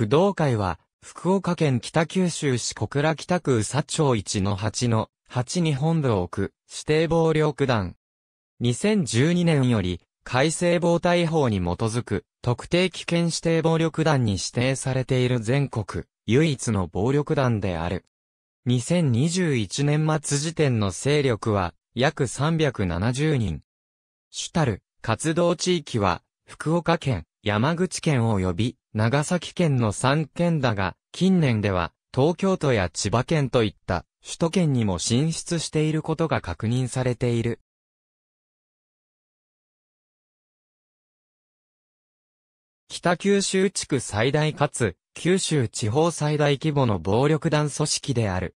工藤会は、福岡県北九州市小倉北区宇佐町一の八の八に本部を置く指定暴力団。2012年より改正防隊法に基づく特定危険指定暴力団に指定されている全国唯一の暴力団である。2021年末時点の勢力は約370人。主たる活動地域は福岡県、山口県及び長崎県の3県だが、近年では東京都や千葉県といった首都圏にも進出していることが確認されている。北九州地区最大かつ九州地方最大規模の暴力団組織である。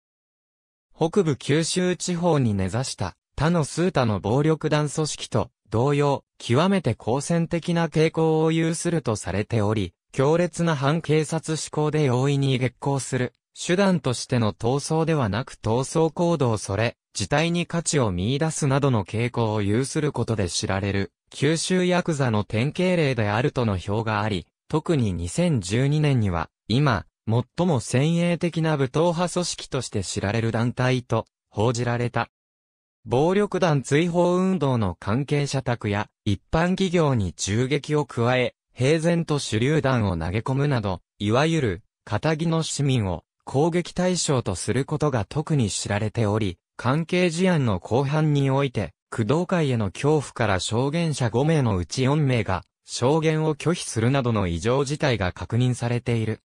北部九州地方に根ざした他の数多の暴力団組織と同様、極めて好戦的な傾向を有するとされており、強烈な反警察思考で容易に激行する、手段としての闘争ではなく闘争行動それ、事態に価値を見出すなどの傾向を有することで知られる、九州ヤクザの典型例であるとの表があり、特に2012年には、今、最も先鋭的な武闘派組織として知られる団体と報じられた。暴力団追放運動の関係者宅や一般企業に銃撃を加え、平然と手榴弾を投げ込むなど、いわゆる、仇の市民を攻撃対象とすることが特に知られており、関係事案の後半において、工藤会への恐怖から証言者5名のうち4名が、証言を拒否するなどの異常事態が確認されている。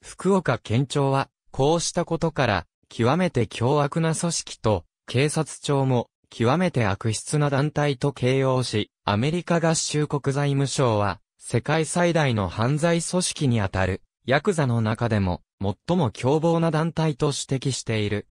福岡県庁は、こうしたことから、極めて凶悪な組織と警察庁も極めて悪質な団体と形容し、アメリカ合衆国財務省は、世界最大の犯罪組織にあたる、ヤクザの中でも、最も凶暴な団体と指摘している。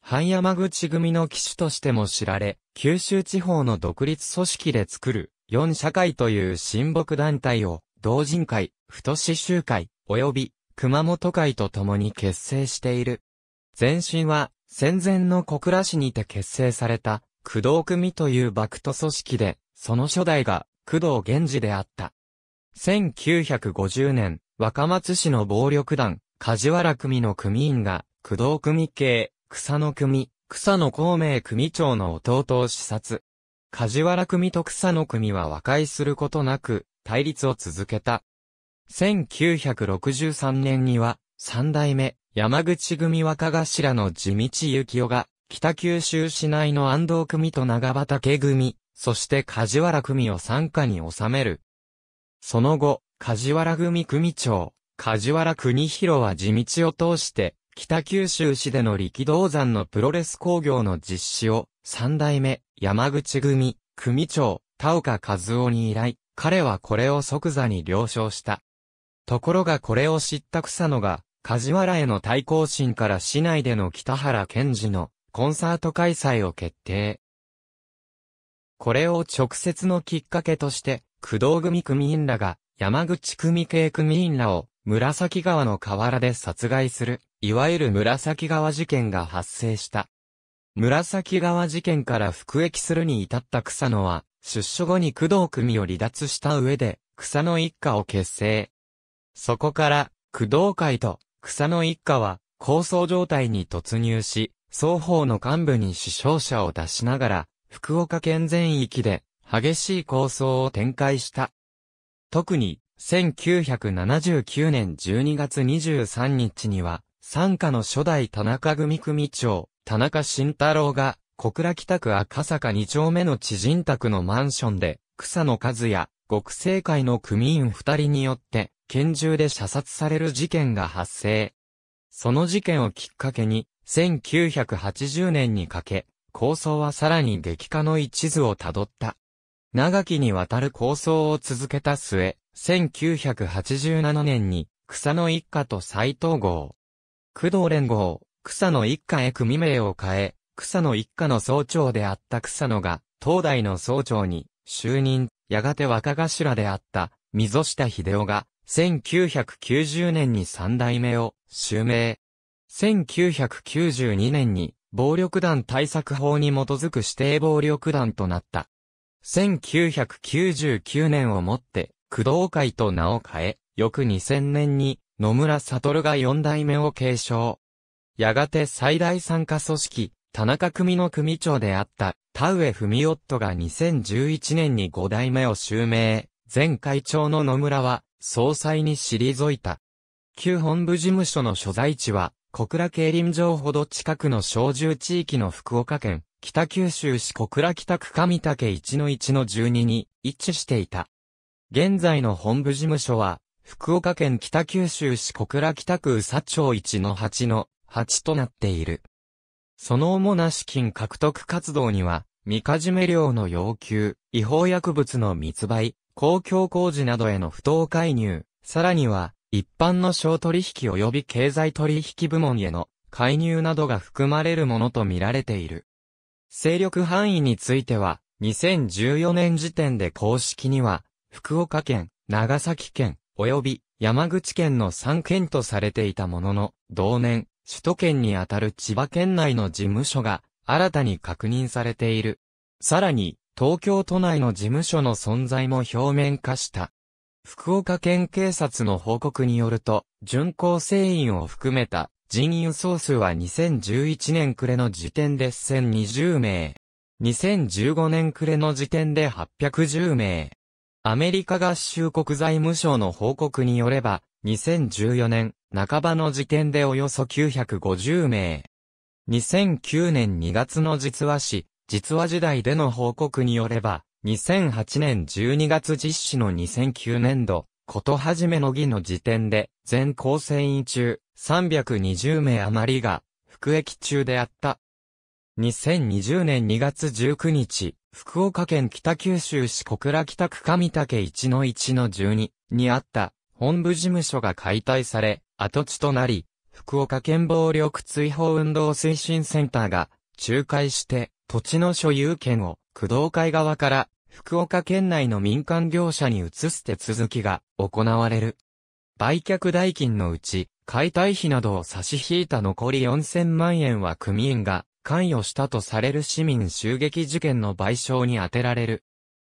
半山口組の騎手としても知られ、九州地方の独立組織で作る、四社会という親睦団体を、同人会、太子集会、及び、熊本会と共に結成している。前身は、戦前の小倉市にて結成された、工藤組という幕ト組織で、その初代が、工藤源氏であった。1950年、若松市の暴力団、梶原組の組員が、工藤組系、草野組、草野孔明組長の弟を視察。梶原組と草野組は和解することなく、対立を続けた。1963年には、三代目、山口組若頭の地道幸男が、北九州市内の安藤組と長畑組、そして梶原組を傘下に収める。その後、梶原組組長、梶原国広は地道を通して、北九州市での力道山のプロレス工業の実施を、三代目、山口組、組長、田岡和夫に依頼、彼はこれを即座に了承した。ところがこれを知った草野が、梶原への対抗心から市内での北原賢治のコンサート開催を決定。これを直接のきっかけとして、工藤組組員らが山口組系組員らを紫川の河原で殺害する、いわゆる紫川事件が発生した。紫川事件から服役するに至った草野は、出所後に工藤組を離脱した上で、草野一家を結成。そこから、工藤会と草野一家は、構想状態に突入し、双方の幹部に死傷者を出しながら、福岡県全域で激しい構想を展開した。特に、1979年12月23日には、参加の初代田中組組長、田中慎太郎が、小倉北区赤坂2丁目の知人宅のマンションで、草野和也、極政会の組員二人によって、拳銃で射殺される事件が発生。その事件をきっかけに、1980年にかけ、構想はさらに激化の一途をたどった。長きにわたる構想を続けた末、1987年に、草の一家と斎藤号。工藤連合、草の一家へ組名を変え、草の一家の総長であった草野が、東大の総長に、就任、やがて若頭であった、溝下秀夫が、1990年に三代目を襲名。1992年に暴力団対策法に基づく指定暴力団となった。1999年をもって工藤会と名を変え、翌2000年に野村悟が四代目を継承。やがて最大参加組織、田中組の組長であった田上文夫が2011年に五代目を襲名。前会長の野村は総裁に退いた。旧本部事務所の所在地は、小倉競輪場ほど近くの小住地域の福岡県、北九州市小倉北区上竹一の一の12に位置していた。現在の本部事務所は、福岡県北九州市小倉北区宇佐町一の8の8となっている。その主な資金獲得活動には、みかじめ料の要求、違法薬物の密売、公共工事などへの不当介入、さらには、一般の商取引及び経済取引部門への介入などが含まれるものとみられている。勢力範囲については、2014年時点で公式には、福岡県、長崎県、及び山口県の3県とされていたものの、同年、首都圏にあたる千葉県内の事務所が新たに確認されている。さらに、東京都内の事務所の存在も表面化した。福岡県警察の報告によると、巡航船員を含めた人員総数は2011年暮れの時点で1020名。2015年暮れの時点で810名。アメリカ合衆国財務省の報告によれば、2014年半ばの時点でおよそ950名。2009年2月の実話誌、実話時代での報告によれば、2008年12月実施の2009年度、ことはじめの儀の時点で、全構成員中、320名余りが、服役中であった。2020年2月19日、福岡県北九州市小倉北区上竹1の1の12にあった本部事務所が解体され、跡地となり、福岡県暴力追放運動推進センターが仲介して土地の所有権を工藤会側から福岡県内の民間業者に移す手続きが行われる。売却代金のうち、解体費などを差し引いた残り4000万円は組員が関与したとされる市民襲撃事件の賠償に充てられる。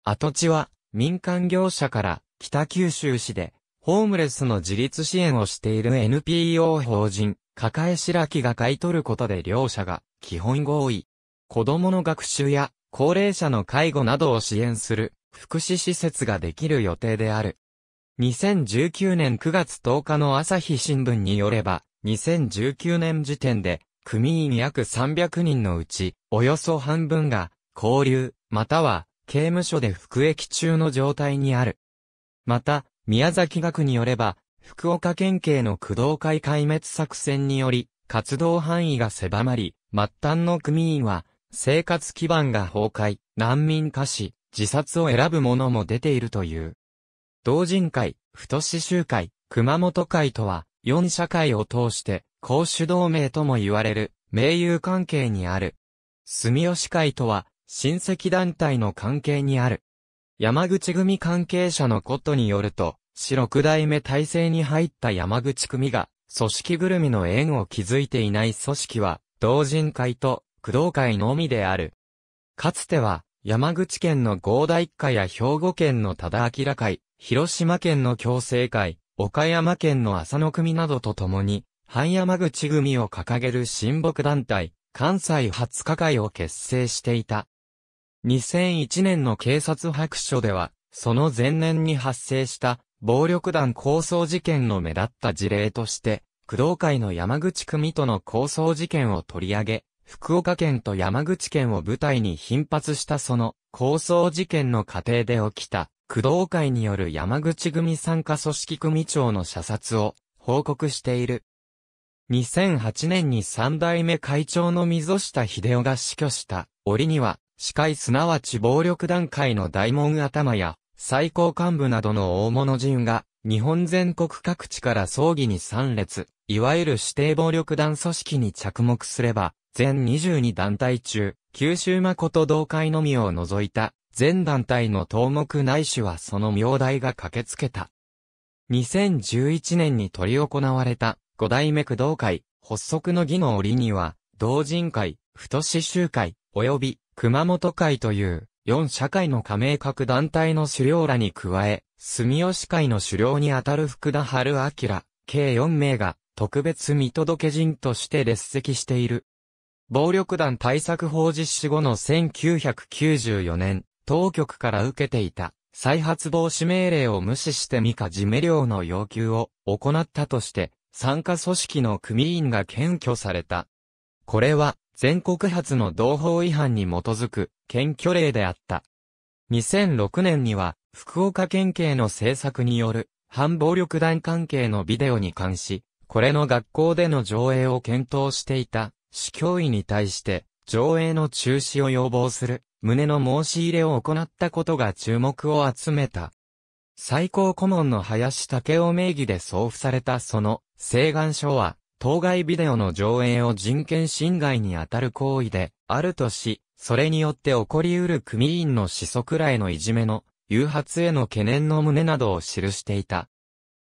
跡地は民間業者から北九州市でホームレスの自立支援をしている NPO 法人、抱え白木が買い取ることで両者が基本合意。子供の学習や高齢者の介護などを支援する福祉施設ができる予定である。2019年9月10日の朝日新聞によれば、2019年時点で、組員約300人のうち、およそ半分が、交流、または、刑務所で服役中の状態にある。また、宮崎学によれば、福岡県警の工藤会壊滅作戦により、活動範囲が狭まり、末端の組員は、生活基盤が崩壊、難民化し、自殺を選ぶ者も出ているという。同人会、太子集会、熊本会とは、四社会を通して、公主同盟とも言われる、盟友関係にある。住吉会とは、親戚団体の関係にある。山口組関係者のことによると、四六代目体制に入った山口組が、組織ぐるみの縁を築いていない組織は、同人会と工藤会のみである。かつては、山口県の合田一家や兵庫県の忠明会、広島県の共生会、岡山県の浅野組などと共に、半山口組を掲げる親睦団体、関西初0会を結成していた。2001年の警察白書では、その前年に発生した暴力団抗争事件の目立った事例として、工藤会の山口組との抗争事件を取り上げ、福岡県と山口県を舞台に頻発したその、抗争事件の過程で起きた、工藤会による山口組参加組織組長の射殺を、報告している。2008年に三代目会長の溝下秀夫が死去した折には、司会すなわち暴力団会の大門頭や最高幹部などの大物人が日本全国各地から葬儀に参列、いわゆる指定暴力団組織に着目すれば、全22団体中、九州誠同会のみを除いた、全団体の頭目内主はその名代が駆けつけた。2011年に取り行われた、五代目駆動会、発足の儀の折には、同人会、太志集会、及び熊本会という、四社会の加盟各団体の首領らに加え、住吉会の首領にあたる福田春明、計4名が、特別見届け人として列席している。暴力団対策法実施後の1994年、当局から受けていた再発防止命令を無視して未かじめ料の要求を行ったとして、参加組織の組員が検挙された。これは全国発の同法違反に基づく検挙令であった。2006年には福岡県警の政策による反暴力団関係のビデオに関し、これの学校での上映を検討していた市教委に対して上映の中止を要望する旨の申し入れを行ったことが注目を集めた。最高顧問の林武雄名義で送付されたその請願書は、当該ビデオの上映を人権侵害にあたる行為であるとし、それによって起こり得る組員の始祖くらいのいじめの誘発への懸念の旨などを記していた。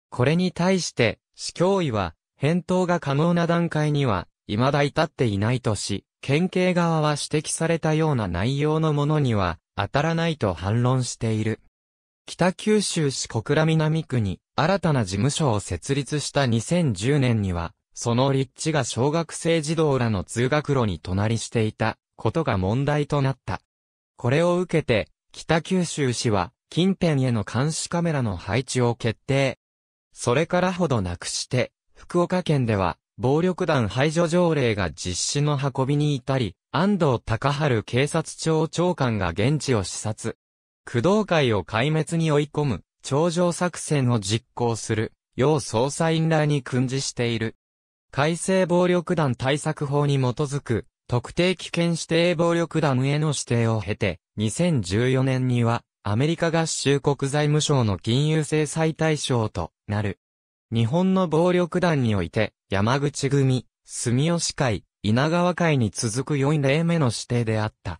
これに対して、市教委は、返答が可能な段階には、未だ至っていないとし、県警側は指摘されたような内容のものには当たらないと反論している。北九州市小倉南区に新たな事務所を設立した2010年には、その立地が小学生児童らの通学路に隣していたことが問題となった。これを受けて、北九州市は近辺への監視カメラの配置を決定。それからほどなくして、福岡県では暴力団排除条例が実施の運びに至り、安藤隆春警察庁長官が現地を視察。工藤会を壊滅に追い込む、頂上作戦を実行する、要捜査員らに訓示している。改正暴力団対策法に基づく、特定危険指定暴力団への指定を経て、2014年には、アメリカ合衆国財務省の金融制裁対象となる。日本の暴力団において、山口組、住吉会、稲川会に続く4例目の指定であった。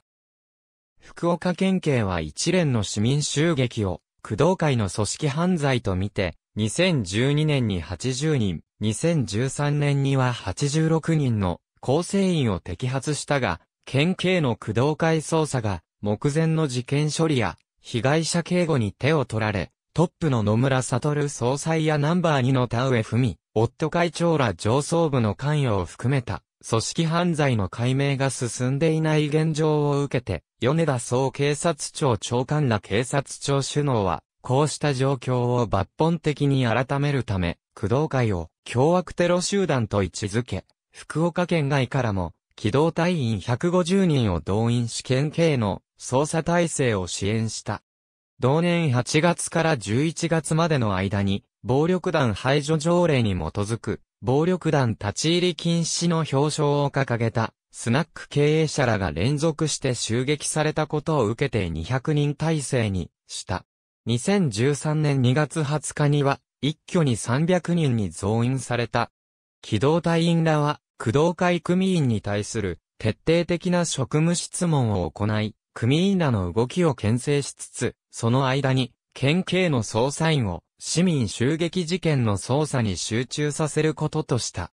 福岡県警は一連の市民襲撃を、工藤会の組織犯罪とみて、2012年に80人、2013年には86人の構成員を摘発したが、県警の工藤会捜査が目前の事件処理や被害者警護に手を取られ、トップの野村悟総裁やナンバー2の田上文、夫会長ら上層部の関与を含めた、組織犯罪の解明が進んでいない現状を受けて、米田総警察庁長官ら警察庁首脳は、こうした状況を抜本的に改めるため、工藤会を凶悪テロ集団と位置づけ、福岡県外からも、機動隊員150人を動員し県警の捜査体制を支援した。同年8月から11月までの間に、暴力団排除条例に基づく、暴力団立ち入り禁止の表彰を掲げた、スナック経営者らが連続して襲撃されたことを受けて200人体制にした。2013年2月20日には、一挙に300人に増員された。機動隊員らは、工藤会組員に対する徹底的な職務質問を行い、組員らの動きを牽制しつつ、その間に、県警の捜査員を市民襲撃事件の捜査に集中させることとした。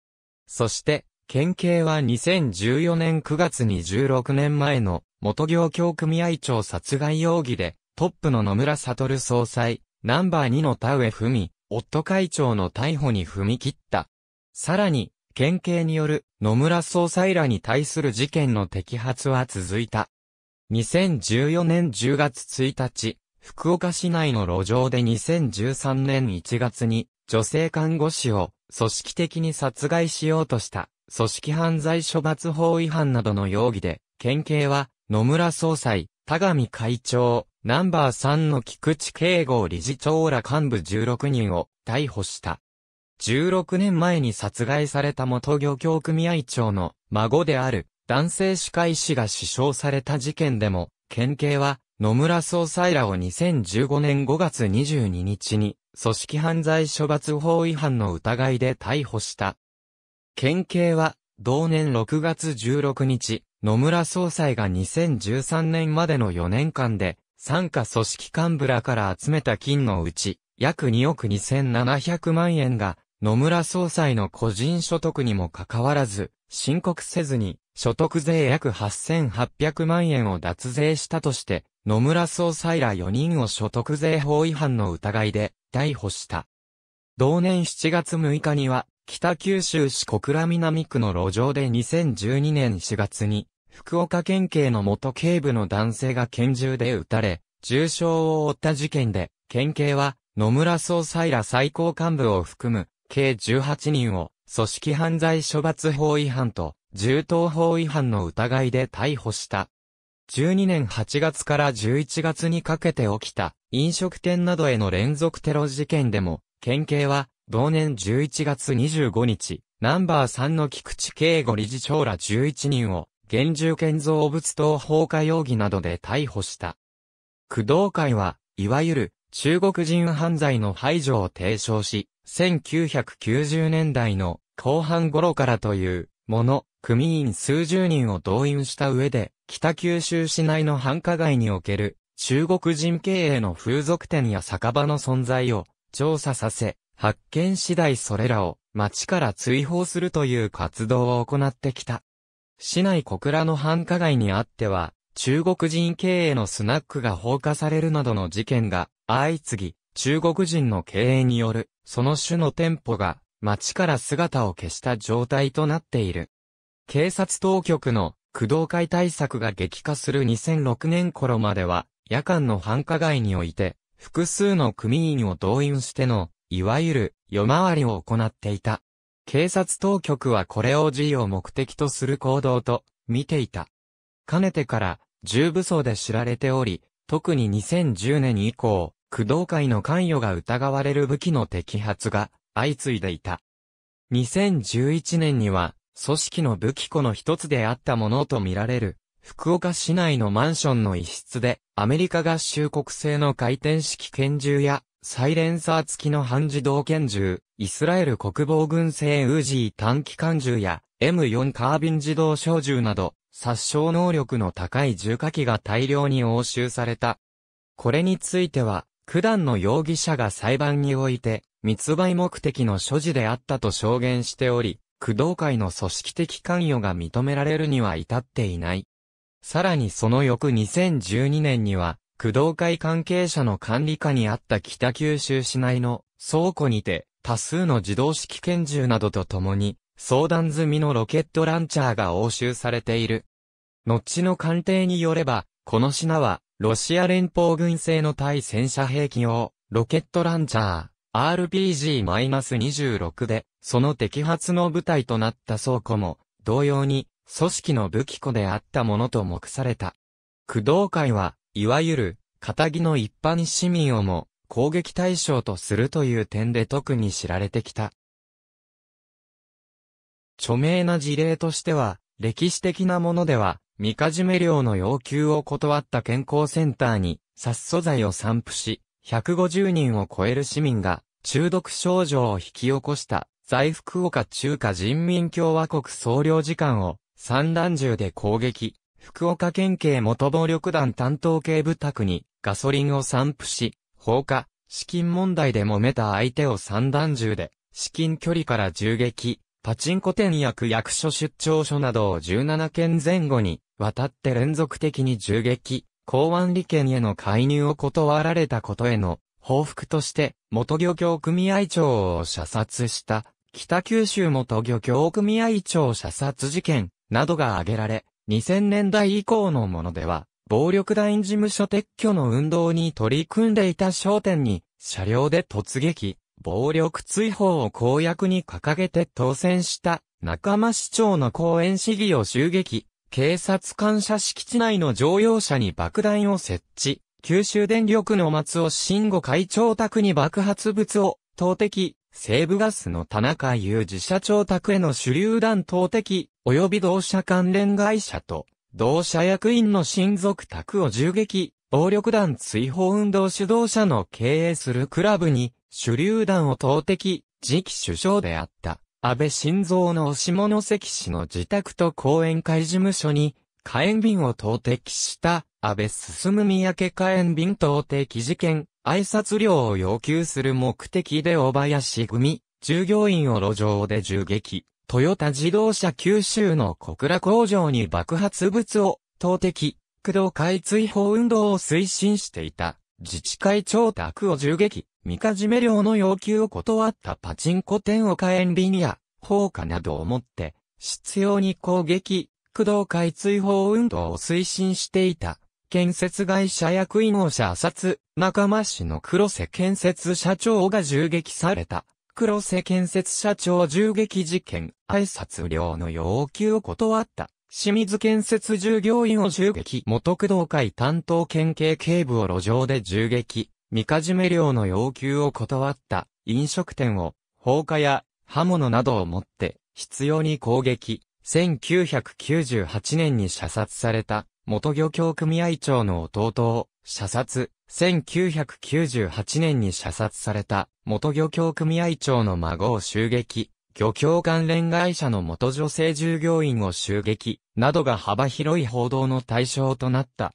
そして、県警は2014年9月に16年前の元行協組合長殺害容疑で、トップの野村悟総裁、ナンバー2の田上文、夫会長の逮捕に踏み切った。さらに、県警による野村総裁らに対する事件の摘発は続いた。2014年10月1日、福岡市内の路上で2013年1月に、女性看護師を組織的に殺害しようとした、組織犯罪処罰法違反などの容疑で、県警は、野村総裁、田上会長、ナンバー3の菊池慶吾理事長ら幹部16人を逮捕した。16年前に殺害された元漁協組合長の孫である男性歯科医師が死傷された事件でも、県警は野村総裁らを2015年5月22日に組織犯罪処罰法違反の疑いで逮捕した。県警は同年6月16日、野村総裁が2013年までの4年間で、参加組織幹部らから集めた金のうち、約2億2700万円が、野村総裁の個人所得にもかかわらず、申告せずに、所得税約8800万円を脱税したとして、野村総裁ら4人を所得税法違反の疑いで逮捕した。同年7月6日には、北九州市小倉南区の路上で2012年4月に、福岡県警の元警部の男性が拳銃で撃たれ、重傷を負った事件で、県警は野村総裁ら最高幹部を含む、計18人を組織犯罪処罰法違反と、銃刀法違反の疑いで逮捕した。12年8月から11月にかけて起きた飲食店などへの連続テロ事件でも、県警は同年11月25日、ナンバー3の菊池慶吾理事長ら11人を、現住建造物等放火容疑などで逮捕した。工藤会は、いわゆる中国人犯罪の排除を提唱し、1990年代の後半頃からというもの、組員数十人を動員した上で、北九州市内の繁華街における中国人経営の風俗店や酒場の存在を調査させ、発見次第それらを町から追放するという活動を行ってきた。市内小倉の繁華街にあっては、中国人経営のスナックが放火されるなどの事件が相次ぎ、中国人の経営による、その種の店舗が、街から姿を消した状態となっている。警察当局の駆動会対策が激化する2006年頃までは、夜間の繁華街において、複数の組員を動員しての、いわゆる、夜回りを行っていた。警察当局はこれを G を目的とする行動と、見ていた。かねてから、重武装で知られており、特に2010年以降、工藤会の関与が疑われる武器の摘発が相次いでいた。2011年には、組織の武器庫の一つであったものとみられる、福岡市内のマンションの一室で、アメリカ合衆国製の回転式拳銃や、サイレンサー付きの半自動拳銃、イスラエル国防軍製ウージー短期関銃や、M4 カービン自動小銃など、殺傷能力の高い重火器が大量に押収された。これについては、九段の容疑者が裁判において、密売目的の所持であったと証言しており、工藤会の組織的関与が認められるには至っていない。さらにその翌2012年には、工藤会関係者の管理下にあった北九州市内の倉庫にて、多数の自動式拳銃などとともに、相談済みのロケットランチャーが押収されている。後の鑑定によれば、この品は、ロシア連邦軍製の対戦車兵器を、ロケットランチャー、RPG-26 で、その摘発の部隊となった倉庫も、同様に、組織の武器庫であったものと目された。駆動会は、いわゆる、仇の一般市民をも、攻撃対象とするという点で特に知られてきた。著名な事例としては、歴史的なものでは、みかじめ料の要求を断った健康センターに殺素剤を散布し、150人を超える市民が中毒症状を引き起こした在福岡中華人民共和国総領事館を散弾銃で攻撃、福岡県警元暴力団担当警部宅にガソリンを散布し、放火、資金問題で揉めた相手を散弾銃で、至近距離から銃撃、パチンコ店役役所出張所などを17件前後に渡って連続的に銃撃、港湾利権への介入を断られたことへの報復として、元漁協組合長を射殺した北九州元漁協組合長射殺事件などが挙げられ、2000年代以降のものでは、暴力団事務所撤去の運動に取り組んでいた商店に、車両で突撃、暴力追放を公約に掲げて当選した、仲間市長の公園市議を襲撃、警察官舎敷地内の乗用車に爆弾を設置。九州電力の松尾慎吾会長宅に爆発物を投擲。西部ガスの田中裕二社長宅への手榴弾投擲、及び同社関連会社と、同社役員の親族宅を銃撃、暴力団追放運動主導者の経営するクラブに手榴弾を投擲、次期首相であった。安倍晋三の下関市の自宅と後援会事務所に、火炎瓶を投擲した安倍進三宅火炎瓶投擲事件、挨拶料を要求する目的で小林組、従業員を路上で銃撃、トヨタ自動車九州の小倉工場に爆発物を投擲、工藤会追放運動を推進していた自治会長宅を銃撃、みかじめ料の要求を断ったパチンコ店を火炎瓶や放火などをもって、執拗に攻撃、工藤会追放運動を推進していた、建設会社役員を射殺、仲間氏の黒瀬建設社長が銃撃された。黒瀬建設社長銃撃事件、挨拶料の要求を断った。清水建設従業員を銃撃元工藤会担当県警警部を路上で銃撃。みかじめ料の要求を断った飲食店を放火や刃物などを持って必要に攻撃。1998年に射殺された元漁協組合長の弟を射殺。1998年に射殺された元漁協組合長の孫を襲撃。漁協関連会社の元女性従業員を襲撃などが幅広い報道の対象となった。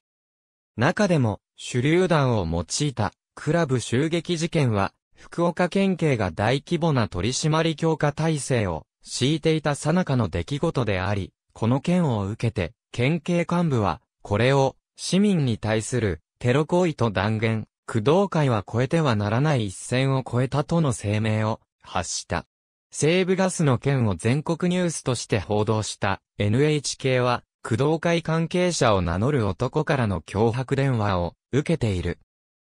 中でも手榴弾を用いたクラブ襲撃事件は、福岡県警が大規模な取締強化体制を敷いていた最中の出来事であり、この件を受けて、県警幹部は、これを市民に対するテロ行為と断言、工藤会は越えてはならない一線を越えたとの声明を発した。西部ガスの件を全国ニュースとして報道した NHK は、工藤会関係者を名乗る男からの脅迫電話を受けている。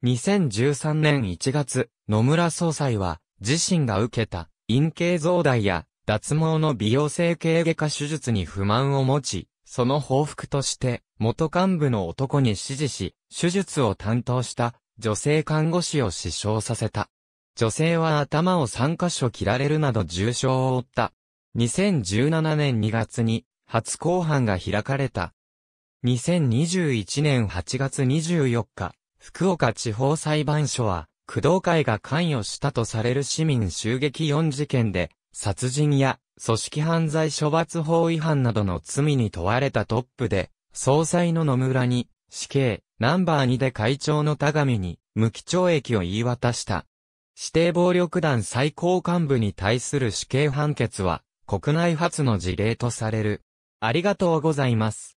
2013年1月、野村総裁は、自身が受けた、陰形増大や、脱毛の美容整形外科手術に不満を持ち、その報復として、元幹部の男に指示し、手術を担当した女性看護師を死傷させた。女性は頭を3カ所切られるなど重傷を負った。2017年2月に初公判が開かれた。2021年8月24日、福岡地方裁判所は、工藤会が関与したとされる市民襲撃4事件で、殺人や組織犯罪処罰法違反などの罪に問われたトップで、総裁の野村に死刑、ナンバー2で会長の田上に無期懲役を言い渡した。指定暴力団最高幹部に対する死刑判決は、国内初の事例とされる。ありがとうございます。